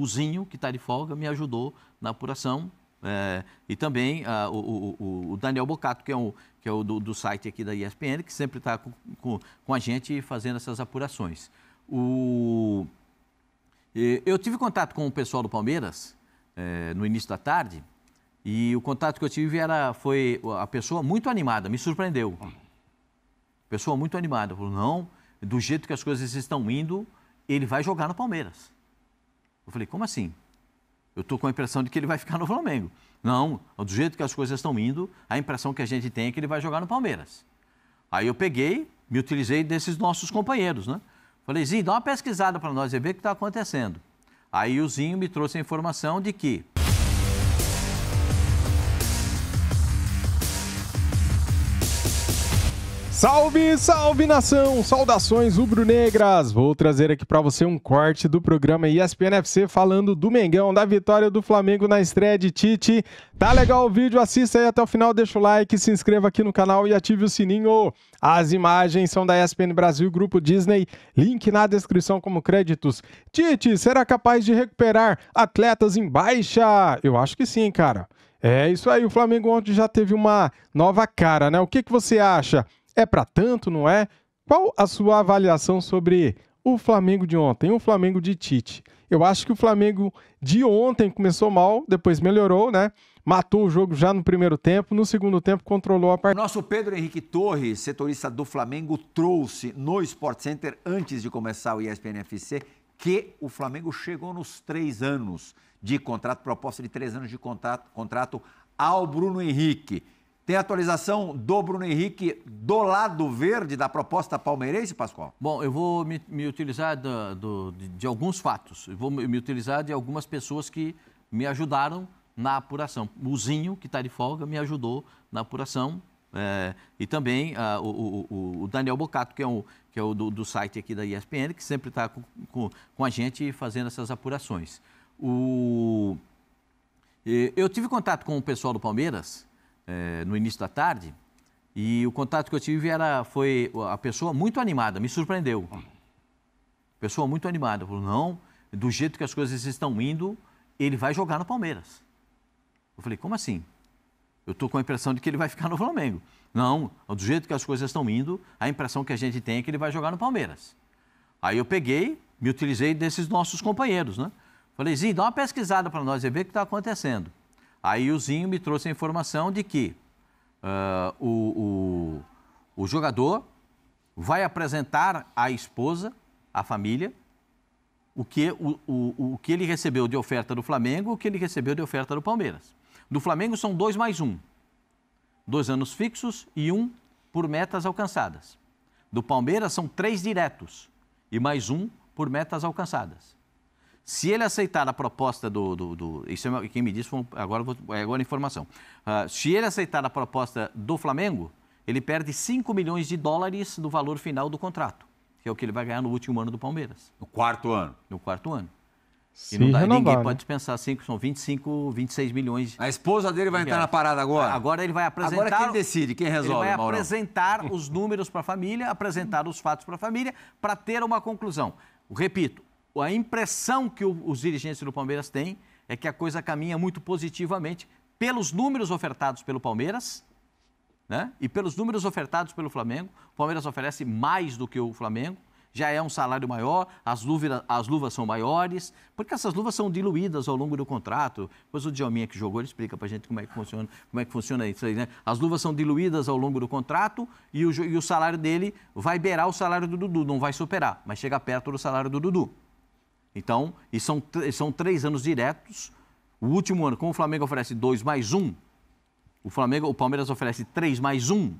o Zinho, que está de folga, me ajudou na apuração. É, e também a, ah, o, o, o, Daniel Bocato, que é, um, que é o do, do site aqui da ESPN, que sempre está com, com, com, a gente fazendo essas apurações. O, eu tive contato com o pessoal do Palmeiras é, no início da tarde e o contato que eu tive era, foi a pessoa muito animada, me surpreendeu. Pessoa muito animada, falou, não, do jeito que as coisas estão indo, ele vai jogar no Palmeiras. Eu falei, como assim? Eu estou com a impressão de que ele vai ficar no Flamengo. Não, do jeito que as coisas estão indo, a impressão que a gente tem é que ele vai jogar no Palmeiras. Aí eu peguei, me utilizei desses nossos companheiros, né? Falei, Zinho, dá uma pesquisada para nós e ver o que está acontecendo. Aí o Zinho me trouxe a informação de que Salve, salve nação! Saudações rubro-negras! Vou trazer aqui para você um corte do programa ESPN FC falando do Mengão, da vitória do Flamengo na estreia de Tite. Tá legal o vídeo? Assista aí até o final, deixa o like, se inscreva aqui no canal e ative o sininho. As imagens são da ESPN Brasil Grupo Disney, link na descrição como créditos. Tite será capaz de recuperar atletas em baixa? Eu acho que sim, cara. É isso aí, o Flamengo ontem já teve uma nova cara, né? O que, que você acha? É para tanto, não é? Qual a sua avaliação sobre o Flamengo de ontem, o Flamengo de Tite? Eu acho que o Flamengo de ontem começou mal, depois melhorou, né? Matou o jogo já no primeiro tempo, no segundo tempo controlou a partida. Nosso Pedro Henrique Torres, setorista do Flamengo, trouxe no Sport Center, antes de começar o ESPN FC, que o Flamengo chegou nos três anos de contrato, proposta de três anos de contrato, contrato ao Bruno Henrique. Tem atualização do Bruno Henrique do lado verde da proposta palmeirense, Pascoal? Bom, eu vou me, me utilizar do, do, de, de, alguns fatos. Eu vou me utilizar de algumas pessoas que me ajudaram na apuração. O Zinho, que está de folga, me ajudou na apuração. É, e também a, ah, o, o, o, Daniel Bocato, que é, um, que é o do, do site aqui da ESPN, que sempre está com, com, com a gente fazendo essas apurações. O... Eh, eu tive contato com o pessoal do Palmeiras é, no início da tarde e o contato que eu tive era, foi a pessoa muito animada, me surpreendeu. Pessoa muito animada, falou, não, do jeito que as coisas estão indo, ele vai jogar no Palmeiras. Eu falei, como assim? Eu estou com a impressão de que ele vai ficar no Flamengo. Não, do jeito que as coisas estão indo, a impressão que a gente tem é que ele vai jogar no Palmeiras. Aí eu peguei, me utilizei desses nossos companheiros, né? Falei, Zinho, dá uma pesquisada para nós e ver o que está acontecendo. Aí o Zinho me trouxe a informação de que uh, o, o, o jogador vai apresentar à esposa, à família, o que, o, o, o que ele recebeu de oferta do Flamengo o que ele recebeu de oferta do Palmeiras. Do Flamengo são dois mais um. Dois anos fixos e um por metas alcançadas. Do Palmeiras são três diretos e mais um por metas alcançadas. Se ele aceitar a proposta do. do, do isso é, quem me disse foi. Agora, é agora informação. Uh, se ele aceitar a proposta do Flamengo, ele perde 5 milhões de dólares do valor final do contrato, que é o que ele vai ganhar no último ano do Palmeiras. No quarto ano? No quarto ano. Se e não dá, renovar, ninguém né? pode dispensar 5, assim, são 25, 26 milhões. A esposa dele vai entrar na parada agora? Agora ele vai apresentar. Agora quem decide, quem resolve? Ele vai Maurão. apresentar os números para a família, apresentar os fatos para a família, para ter uma conclusão. Repito, a impressão que o, os dirigentes do Palmeiras têm é que a coisa caminha muito positivamente pelos números ofertados pelo Palmeiras né? e pelos números ofertados pelo Flamengo. O Palmeiras oferece mais do que o Flamengo, já é um salário maior, as luvas, as luvas são maiores, porque essas luvas são diluídas ao longo do contrato. Pois o Djalminha que jogou, ele explica para a gente como é que funciona, como é que funciona isso aí, né? As luvas são diluídas ao longo do contrato e o, e o salário dele vai beirar o salário do Dudu, não vai superar, mas chega perto do salário do Dudu. Então, e são, são três anos diretos. O último ano, como o Flamengo oferece dois mais um, o Flamengo, o Palmeiras oferece três mais um,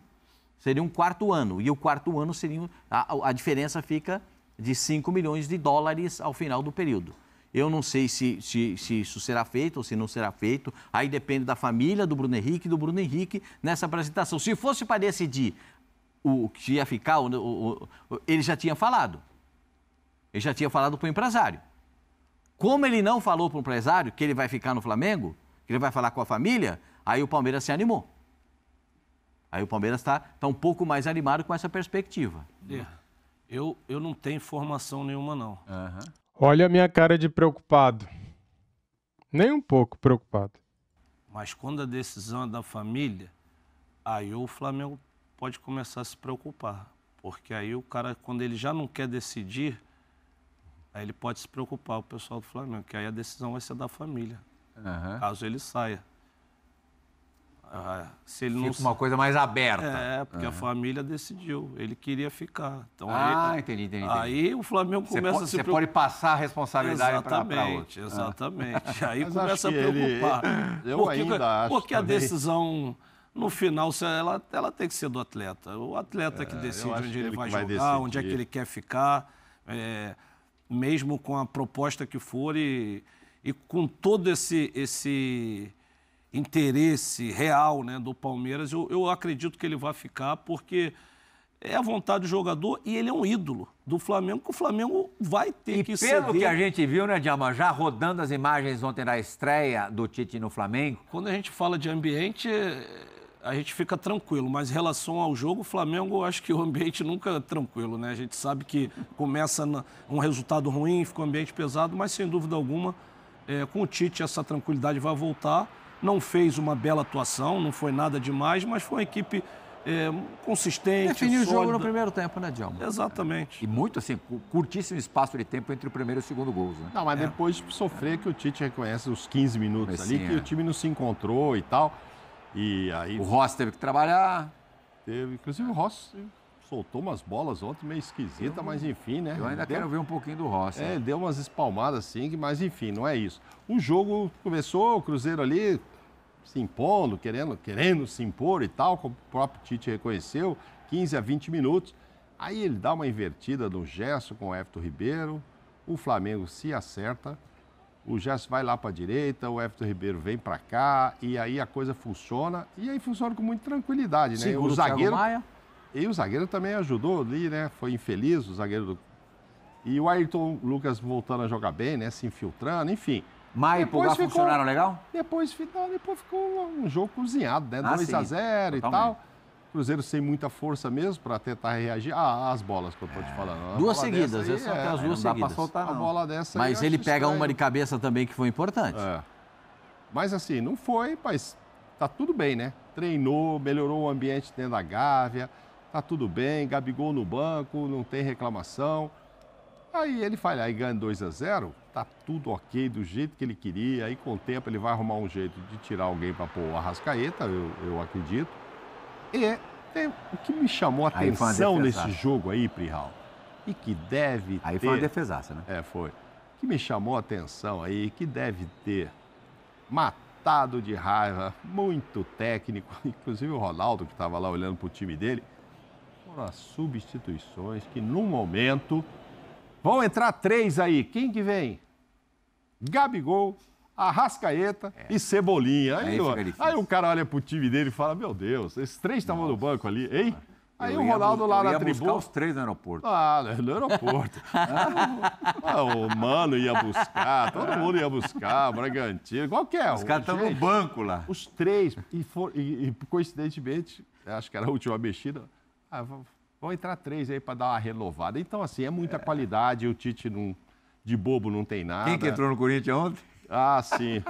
seria um quarto ano. E o quarto ano seria. A, a diferença fica de 5 milhões de dólares ao final do período. Eu não sei se, se, se, isso será feito ou se não será feito. Aí depende da família do Bruno Henrique e do Bruno Henrique nessa apresentação. Se fosse para decidir o que ia ficar, o, o, o, ele já tinha falado. Ele já tinha falado para o empresário. Como ele não falou para o empresário que ele vai ficar no Flamengo, que ele vai falar com a família, aí o Palmeiras se animou. Aí o Palmeiras está tá um pouco mais animado com essa perspectiva. É. Eu, eu não tenho informação nenhuma, não. Uhum. Olha a minha cara de preocupado. Nem um pouco preocupado. Mas quando a decisão é da família, aí o Flamengo pode começar a se preocupar. Porque aí o cara, quando ele já não quer decidir, Aí ele pode se preocupar, o pessoal do Flamengo, que aí a decisão vai ser da família, uhum. caso ele saia. Ah, se ele Fica não... uma coisa mais aberta. É, porque uhum. a família decidiu. Ele queria ficar. Então, ah, aí, entendi, entendi, Aí o Flamengo começa pode, a se Você pode passar a responsabilidade para outro. Exatamente. Ah. Aí Mas começa a preocupar. Ele... Eu porque, ainda acho Porque também. a decisão, no final, ela, ela tem que ser do atleta. O atleta é, que decide onde ele, vai jogar, vai onde é que ele quer ficar. É mesmo com a proposta que for e, e com todo esse, esse interesse real né, do Palmeiras, eu, eu acredito que ele vai ficar, porque é a vontade do jogador e ele é um ídolo do Flamengo, que o Flamengo vai ter e que ser. Pelo ceder. que a gente viu, né, Djalma, já rodando as imagens ontem da estreia do Tite no Flamengo. Quando a gente fala de ambiente, a gente fica tranquilo, mas em relação ao jogo, o Flamengo, acho que o ambiente nunca é tranquilo, né? A gente sabe que começa um resultado ruim, fica um ambiente pesado, mas sem dúvida alguma, é, com o Tite, essa tranquilidade vai voltar. Não fez uma bela atuação, não foi nada demais, mas foi uma equipe é, consistente. Definiu o jogo no primeiro tempo, né, Djalma? Exatamente. E muito assim, curtíssimo espaço de tempo entre o primeiro e o segundo gols, né? Não, mas é. depois de sofrer que o Tite reconhece os 15 minutos ali, que é. o time não se encontrou e tal. E aí... O Ross teve que trabalhar. Teve, inclusive o Ross soltou umas bolas ontem meio esquisita, eu, mas enfim, né? Eu ainda deu, quero ver um pouquinho do Rossi. É, né? deu umas espalmadas assim, mas enfim, não é isso. O jogo começou, o Cruzeiro ali se impondo, querendo, querendo se impor e tal, como o próprio Tite reconheceu, 15 a 20 minutos. Aí ele dá uma invertida do gesto com o Everton Ribeiro, o Flamengo se acerta o Gerson vai lá para a direita, o Everton Ribeiro vem para cá, e aí a coisa funciona, e aí funciona com muita tranquilidade, né? Segura o zagueiro. E o zagueiro também ajudou ali, né? Foi infeliz o zagueiro do. E o Ayrton Lucas voltando a jogar bem, né? Se infiltrando, enfim. Maio depois e ficou, funcionaram legal? Depois, depois ficou um jogo cozinhado, né? Ah, 2x0 e tal. Cruzeiro sem muita força mesmo para tentar reagir. Ah, as bolas que eu tô te é. falando. duas seguidas, aí, são é é, duas seguidas. Dá soltar, não. A bola dessa Mas ele pega estranho. uma de cabeça também que foi importante. É. Mas assim, não foi, mas tá tudo bem, né? Treinou, melhorou o ambiente dentro da Gávea, tá tudo bem, Gabigol no banco, não tem reclamação. Aí ele falha, aí ganha 2 a 0 tá tudo ok, do jeito que ele queria. Aí com o tempo ele vai arrumar um jeito de tirar alguém para pôr o Arrascaeta, eu, eu acredito e é, é, o que me chamou a atenção nesse jogo aí, Prihal, e que deve aí ter... Aí foi uma defesaça, né? É, foi. O que me chamou a atenção aí, que deve ter matado de raiva, muito técnico, inclusive o Ronaldo, que estava lá olhando para o time dele, foram as substituições que, no momento, vão entrar três aí. Quem que vem? Gabigol, Arrascaeta é. e Cebolinha. Aí, aí, aí, o cara olha pro time dele e fala: Meu Deus, esses três estavam no banco ali, hein? Aí eu o Ronaldo ia, lá eu na ia tribuna. buscar os três no aeroporto. Ah, né, no aeroporto. ah, o Mano ia buscar, todo ah. mundo ia buscar, Bragantino, qualquer um. Os caras estão no banco lá. Os três, e, for, e, e, coincidentemente, acho que era a última mexida. Ah, vão entrar três aí para dar uma renovada. Então, assim, é muita é. qualidade, o Tite não, de bobo não tem nada. Quem que entrou no Corinthians ontem? Ah, sim.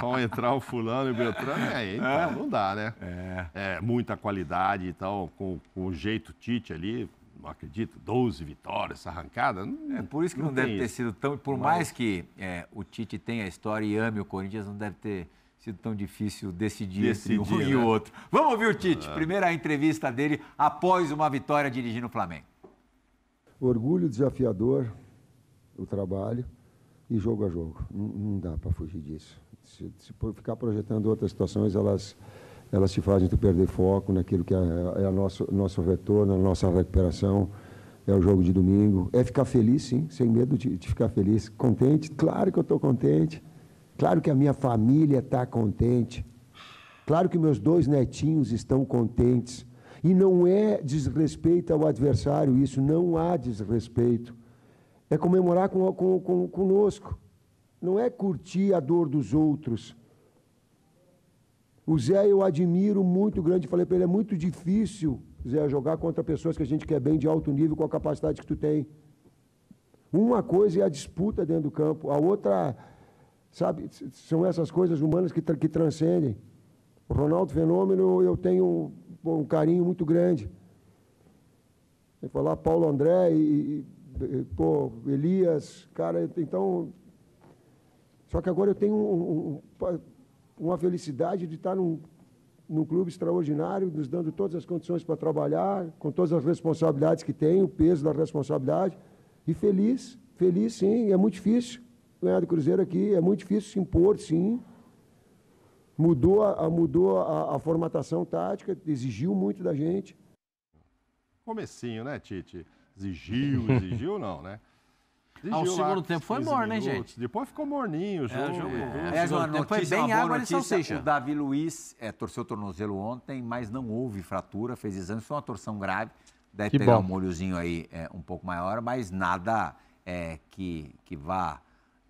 Vão entrar o fulano e o Beltrano. É, então, é. não dá, né? É. é muita qualidade e então, tal, com, com o jeito Tite ali, não acredito, 12 vitórias, essa arrancada. Não, é por isso que não, não deve ter isso. sido tão. Por Mas... mais que é, o Tite tenha a história e ame o Corinthians, não deve ter sido tão difícil decidir, decidir entre um né? e o né? outro. Vamos ouvir o ah. Tite, é. primeira entrevista dele após uma vitória dirigindo o Flamengo. Orgulho desafiador, o trabalho e jogo a jogo. Não, não dá para fugir disso. Se, se ficar projetando outras situações, elas, elas te fazem tu perder foco naquilo que é, é nosso, nosso retorno, a nossa recuperação, é o jogo de domingo. É ficar feliz, sim, sem medo de, de ficar feliz. Contente? Claro que eu estou contente. Claro que a minha família está contente. Claro que meus dois netinhos estão contentes. E não é desrespeito ao adversário isso, não há desrespeito é comemorar com, com, com, conosco, não é curtir a dor dos outros. O Zé eu admiro muito grande, falei para ele, é muito difícil, Zé, jogar contra pessoas que a gente quer bem de alto nível com a capacidade que tu tem. Uma coisa é a disputa dentro do campo, a outra, sabe, são essas coisas humanas que, que transcendem. O Ronaldo Fenômeno, eu tenho um, um carinho muito grande. Tem que falar ah, Paulo André e, e pô, Elias, cara, então. Só que agora eu tenho um, um, uma felicidade de estar num, num clube extraordinário, nos dando todas as condições para trabalhar, com todas as responsabilidades que tem, o peso da responsabilidade. E feliz, feliz sim, é muito difícil ganhar do Cruzeiro aqui, é muito difícil se impor, sim. Mudou a, mudou a, a formatação tática, exigiu muito da gente. Comecinho, né, Tite? Exigiu, exigiu não, né? Exigiu ah, o segundo lá, tempo foi morno, hein, gente? Depois ficou morninho o é, jogo. É, o jogo é, é, tempo foi bem água e salsicha. O Davi Luiz é, torceu o tornozelo ontem, mas não houve fratura, fez exame, foi uma torção grave. Deve que pegar bom. um molhozinho aí é, um pouco maior, mas nada é, que, que vá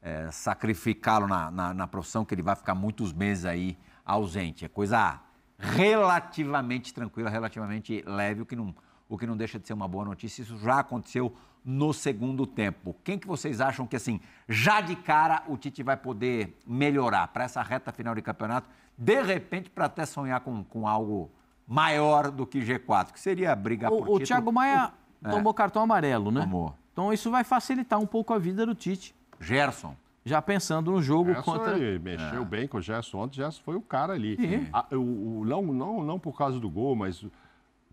é, sacrificá-lo na, na, na, profissão, que ele vai ficar muitos meses aí ausente. É coisa relativamente tranquila, relativamente leve, o que não o que não deixa de ser uma boa notícia. Isso já aconteceu no segundo tempo. Quem que vocês acham que, assim, já de cara o Tite vai poder melhorar para essa reta final de campeonato, de repente para até sonhar com, com algo maior do que G4, que seria a briga o, por título. O Thiago Maia o, é. tomou é, cartão amarelo, né? Tomou. Então isso vai facilitar um pouco a vida do Tite. Gerson já pensando no jogo Gerson contra. Ele mexeu é. bem com o Gerson ontem, o Gerson foi o cara ali. A, o, o, não, não, não por causa do gol, mas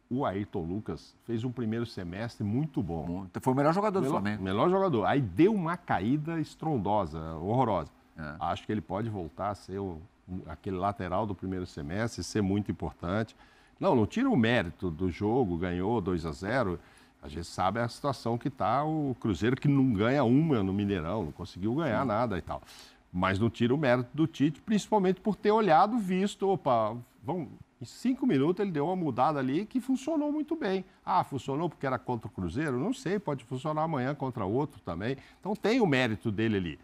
o Ayrton Lucas fez um primeiro semestre muito bom. Então foi o melhor jogador melhor, do Flamengo. Melhor jogador. Aí deu uma caída estrondosa, horrorosa. É. Acho que ele pode voltar a ser o, aquele lateral do primeiro semestre, ser muito importante. Não, não tira o mérito do jogo, ganhou 2 a 0 a gente sabe a situação que está o Cruzeiro, que não ganha uma no Mineirão, não conseguiu ganhar Sim. nada e tal. Mas não tira o mérito do Tite, principalmente por ter olhado, visto, opa, vamos, em cinco minutos ele deu uma mudada ali que funcionou muito bem. Ah, funcionou porque era contra o Cruzeiro? Não sei, pode funcionar amanhã contra outro também. Então tem o mérito dele ali.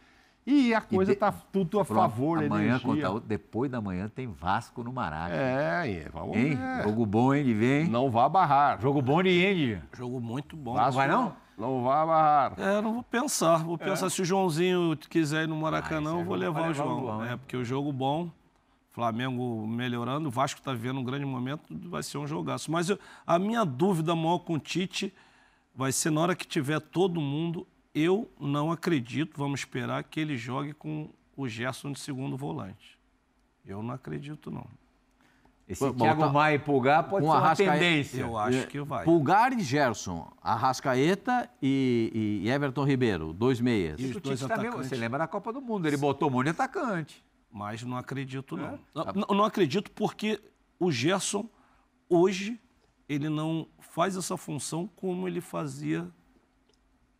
E a coisa está tudo a favor favor amanhã energia. Contra, depois da manhã tem Vasco no Maraca. É, vamos hein? ver. Jogo bom, hein, vem. Não vá barrar. Jogo bom de Andy. Jogo muito bom. Vasco, não vai não? Não vá barrar. É, não vou pensar. Vou é. pensar se o Joãozinho quiser ir no Maracanã, ah, eu vou levar, levar o João. é, né? porque o jogo bom Flamengo melhorando, o Vasco está vivendo um grande momento, vai ser um jogaço. Mas eu, a minha dúvida maior com o Tite vai ser na hora que tiver todo mundo. Eu não acredito, vamos esperar que ele jogue com o Gerson de segundo volante. Eu não acredito, não. Esse Bom, Thiago tá... vai pulgar, pode com ser uma tendência. Eu acho é, que vai. Pulgar e Gerson, Arrascaeta e, e Everton Ribeiro, dois meias. E os dois Tite tá também, você lembra da Copa do Mundo, ele Sim. botou um monte de atacante. Mas não acredito, não. É. Ah. Não, não acredito porque o Gerson, hoje, ele não faz essa função como ele fazia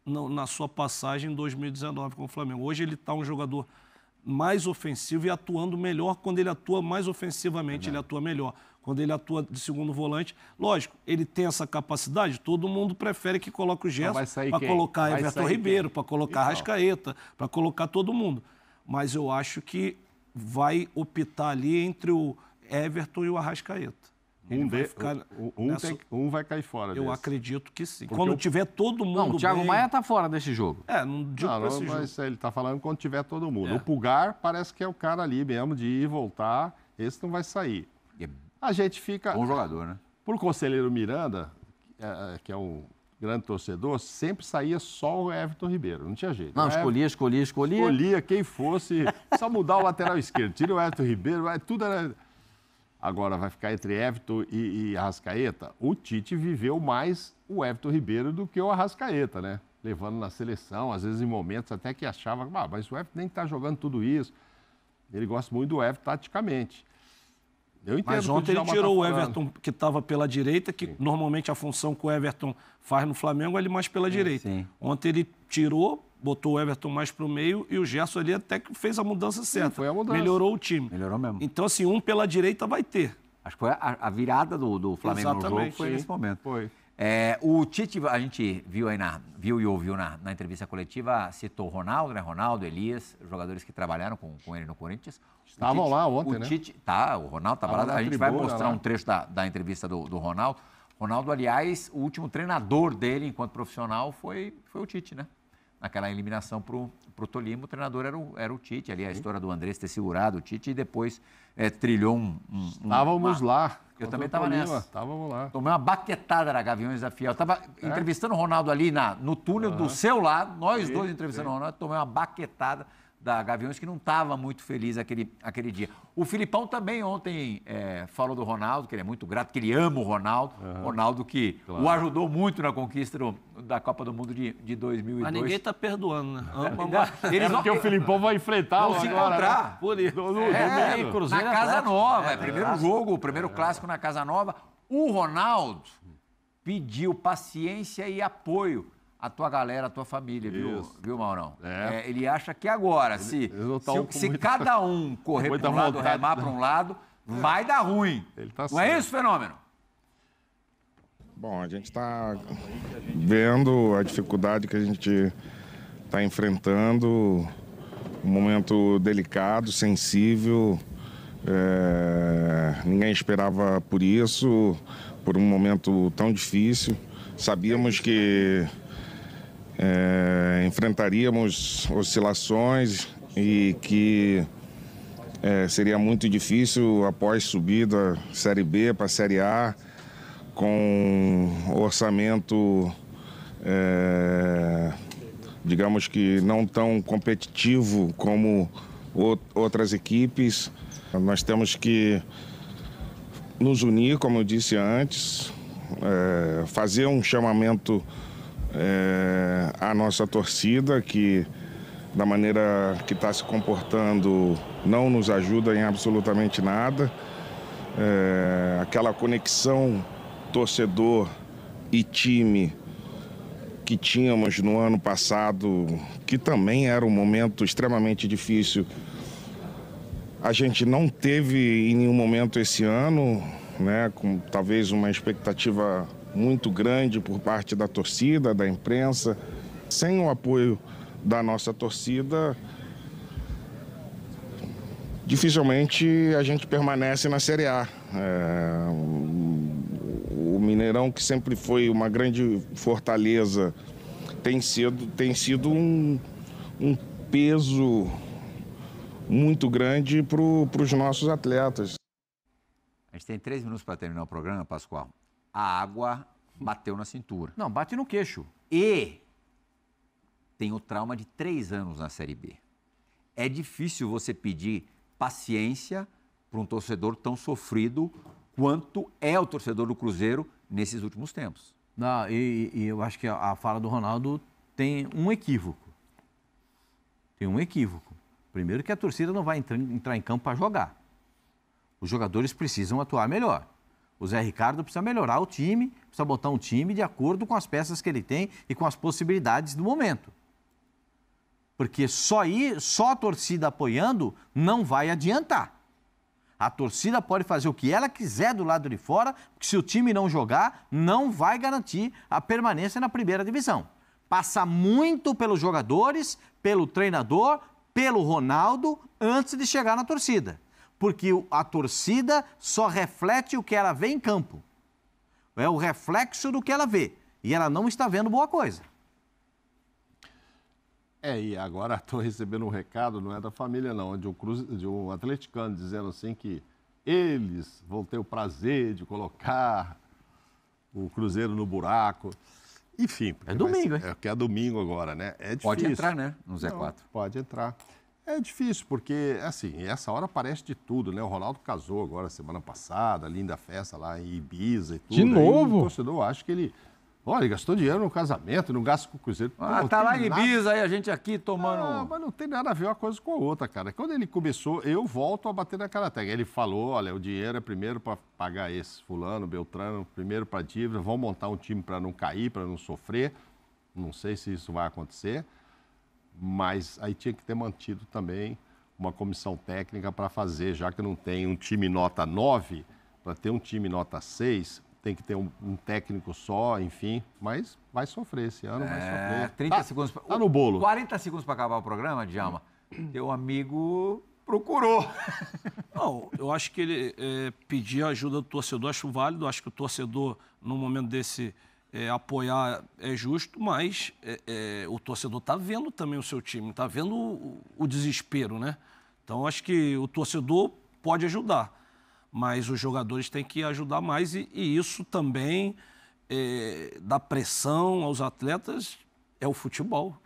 na sua passagem em 2019 com o Flamengo. Hoje ele está um jogador mais ofensivo e atuando melhor. Quando ele atua mais ofensivamente, é ele atua melhor. Quando ele atua de segundo volante, lógico, ele tem essa capacidade. Todo mundo prefere que coloque o Gerson para colocar vai Everton Ribeiro, para colocar Rascaeta, para colocar todo mundo. Mas eu acho que vai optar ali entre o Everton e o Arrascaeta. Um, de, um, nessa... tem, um, vai cair fora. Eu desse. acredito que sim. Porque quando eu... tiver todo mundo. Não, o Thiago bem... Maia está fora desse jogo. É, não digo não, não mas jogo. ele está falando quando tiver todo mundo. É. O Pulgar parece que é o cara ali mesmo de ir e voltar. Esse não vai sair. É A gente fica. Bom jogador, né? Por conselheiro Miranda, é, é, que é um grande torcedor, sempre saía só o Everton Ribeiro. Não tinha jeito. Não, né? escolhia, escolhia, escolhia. Escolhia quem fosse só mudar o lateral esquerdo. Tira o Everton Ribeiro, vai, tudo era... Agora vai ficar entre Everton e, e Arrascaeta. O Tite viveu mais o Everton Ribeiro do que o Arrascaeta, né? Levando na seleção, às vezes em momentos até que achava, ah, mas o Everton nem está jogando tudo isso. Ele gosta muito do Everton taticamente. Eu entendo Mas ontem ele tá tirou tá o Everton, que estava pela direita, que sim. normalmente a função que o Everton faz no Flamengo é ele mais pela sim, direita. Sim. Ontem ele tirou botou o Everton mais para o meio e o Gerson ali até que fez a mudança certa. Sim, foi a mudança. Melhorou o time. Melhorou mesmo. Então, assim, um pela direita vai ter. Acho que foi a, a virada do, do Flamengo Exatamente, no jogo foi sim. nesse momento. Foi. É, o Tite, a gente viu aí na, viu e ouviu na, na entrevista coletiva, citou Ronaldo, né? Ronaldo, Elias, jogadores que trabalharam com, com ele no Corinthians. Estavam lá ontem, o né? Tite, tá, o Ronaldo estava lá. A gente tribuna, vai mostrar um trecho da, da entrevista do, do Ronaldo. Ronaldo, aliás, o último treinador dele enquanto profissional foi, foi o Tite, né? naquela eliminação para o Tolima. O treinador era o, era o Tite, ali a história do Andrés ter segurado o Tite e depois é, trilhou um. um Estávamos uma... Ah, lá. Eu também estava nessa. Estávamos lá. Tomei uma baquetada na Gaviões da Fiel. Estava é? entrevistando o Ronaldo ali na, no túnel uhum. do seu lado, nós sim, dois entrevistando sim. o Ronaldo, tomei uma baquetada da Gaviões, que não estava muito feliz aquele, aquele dia. O Filipão também ontem é, falou do Ronaldo, que ele é muito grato, que ele ama o Ronaldo. Uhum. Ronaldo que claro. o ajudou muito na conquista do, da Copa do Mundo de, de 2002. Mas ninguém está perdoando, né? é, porque o Filipão vai enfrentar o se né? encontrar. Né? Por isso. No, no, é, Cruzeiro, na Casa é Nova, é, é, é primeiro jogo, primeiro é. clássico na Casa Nova. O Ronaldo pediu paciência e apoio a tua galera, a tua família, viu, viu Maurão? É. É, ele acha que agora, se, se, se cada um correr para um lado, remar para um lado, é. vai dar ruim. Tá não é certo. é isso, fenômeno? Bom, a gente está vendo a dificuldade que a gente está enfrentando, um momento delicado, sensível. É, ninguém esperava por isso, por um momento tão difícil. Sabíamos que é, enfrentaríamos oscilações e que é, seria muito difícil após subida Série B para Série A com orçamento, é, digamos que não tão competitivo como outras equipes. Nós temos que nos unir, como eu disse antes, é, fazer um chamamento é, a nossa torcida, que da maneira que está se comportando não nos ajuda em absolutamente nada. É, aquela conexão torcedor e time que tínhamos no ano passado, que também era um momento extremamente difícil, a gente não teve em nenhum momento esse ano, né, com talvez uma expectativa muito grande por parte da torcida, da imprensa. Sem o apoio da nossa torcida, dificilmente a gente permanece na Série A. É, o Mineirão, que sempre foi uma grande fortaleza, tem sido, tem sido um, um peso muito grande para os nossos atletas. A gente tem três minutos para terminar o programa, Pascoal a água bateu na cintura. Não, bate no queixo. E tem o trauma de três anos na Série B. É difícil você pedir paciência para um torcedor tão sofrido quanto é o torcedor do Cruzeiro nesses últimos tempos. Não, e, e eu acho que a, fala do Ronaldo tem um equívoco. Tem um equívoco. Primeiro que a torcida não vai entrar em campo para jogar. Os jogadores precisam atuar melhor. O Zé Ricardo precisa melhorar o time, precisa botar um time de acordo com as peças que ele tem e com as possibilidades do momento. Porque só ir, só a torcida apoiando não vai adiantar. A torcida pode fazer o que ela quiser do lado de fora, porque se o time não jogar, não vai garantir a permanência na primeira divisão. Passa muito pelos jogadores, pelo treinador, pelo Ronaldo, antes de chegar na torcida porque a torcida só reflete o que ela vê em campo. É o reflexo do que ela vê. E ela não está vendo boa coisa. É, e agora estou recebendo um recado, não é da família não, é de um, cruz, de um atleticano dizendo assim que eles vão ter o prazer de colocar o Cruzeiro no buraco. Enfim. É domingo, ser, hein? É, que é domingo agora, né? É difícil. Pode entrar, né? No Z4. Não, pode entrar. É difícil, porque, assim, essa hora aparece de tudo, né? O Ronaldo casou agora semana passada, linda festa lá em Ibiza e tudo. De novo? Aí, o torcedor acha que ele. Olha, ele gastou dinheiro no casamento, não gasta com o Cruzeiro. Ah, Pô, tá lá em nada... Ibiza aí a gente aqui tomando. Não, ah, mas não tem nada a ver uma coisa com a outra, cara. Quando ele começou, eu volto a bater naquela tecla. Ele falou: olha, o dinheiro é primeiro para pagar esse Fulano, Beltrano, primeiro para dívida, vão montar um time para não cair, para não sofrer. Não sei se isso vai acontecer. Mas aí tinha que ter mantido também uma comissão técnica para fazer, já que não tem um time nota 9, para ter um time nota 6, tem que ter um, um, técnico só, enfim. Mas vai sofrer esse ano, é, vai sofrer. 30 tá, segundos. tá no bolo. 40 segundos para acabar o programa, Djalma. Teu amigo procurou. Não, eu acho que ele é, eh, a ajuda do torcedor, acho válido. Acho que o torcedor, num momento desse é, apoiar é justo, mas é, é o torcedor está vendo também o seu time, está vendo o, o, desespero, né? Então acho que o torcedor pode ajudar, mas os jogadores têm que ajudar mais e, e isso também é, dá pressão aos atletas é o futebol.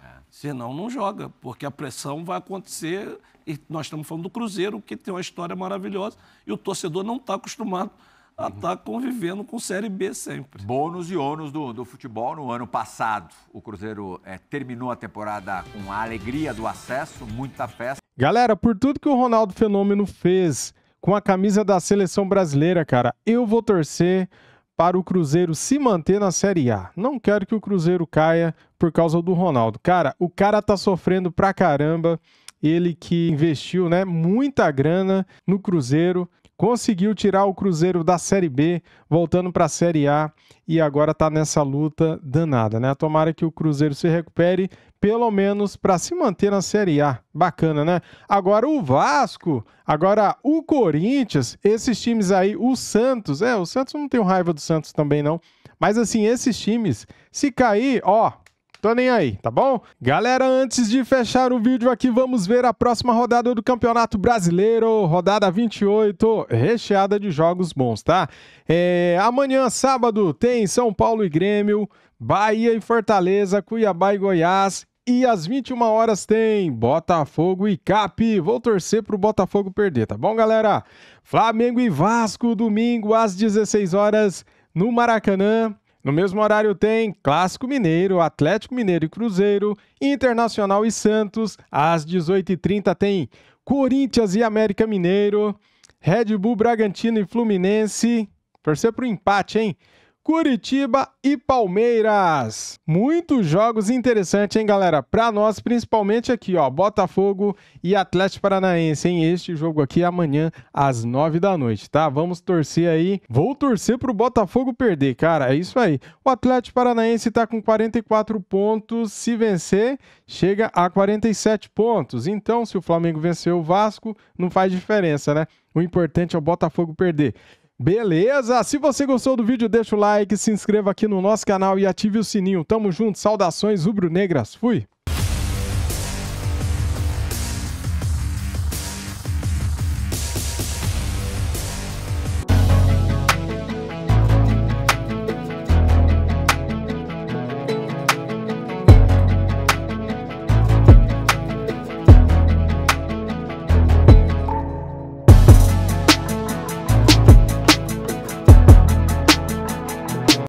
É. Senão não joga, porque a pressão vai acontecer. E nós estamos falando do Cruzeiro, que tem uma história maravilhosa, e o torcedor não está acostumado a estar uhum. tá convivendo com Série B sempre. Bônus e ônus do, do futebol no ano passado. O Cruzeiro é, terminou a temporada com a alegria do acesso, muita festa. Galera, por tudo que o Ronaldo Fenômeno fez com a camisa da seleção brasileira, cara, eu vou torcer para o Cruzeiro se manter na Série A. Não quero que o Cruzeiro caia por causa do Ronaldo. Cara, o cara tá sofrendo pra caramba ele que investiu né, muita grana no Cruzeiro, conseguiu tirar o Cruzeiro da Série B, voltando para a Série A e agora está nessa luta danada, né? Tomara que o Cruzeiro se recupere, pelo menos para se manter na Série A. Bacana, né? Agora o Vasco, agora o Corinthians, esses times aí, o Santos, é, o Santos não tem raiva do Santos também não, mas assim, esses times, se cair, ó, Tô nem aí, tá bom? Galera, antes de fechar o vídeo aqui, vamos ver a próxima rodada do Campeonato Brasileiro, rodada 28, recheada de jogos bons, tá? É, amanhã, sábado, tem São Paulo e Grêmio, Bahia e Fortaleza, Cuiabá e Goiás, e às 21 horas tem Botafogo e Cap. Vou torcer pro Botafogo perder, tá bom, galera? Flamengo e Vasco, domingo às 16 horas no Maracanã. No mesmo horário tem Clássico Mineiro, Atlético Mineiro e Cruzeiro, Internacional e Santos. Às 18h30 tem Corinthians e América Mineiro, Red Bull Bragantino e Fluminense. Torcer o empate, hein? Curitiba e Palmeiras. Muitos jogos interessantes, hein, galera? Para nós, principalmente aqui, ó, Botafogo e Atlético Paranaense, hein? Este jogo aqui é amanhã às nove da noite, tá? Vamos torcer aí. Vou torcer pro Botafogo perder, cara. É isso aí. O Atlético Paranaense tá com 44 pontos. Se vencer, chega a 47 pontos. Então, se o Flamengo vencer o Vasco, não faz diferença, né? O importante é o Botafogo perder. Beleza? Se você gostou do vídeo, deixa o like, se inscreva aqui no nosso canal e ative o sininho. Tamo junto, saudações rubro-negras, fui!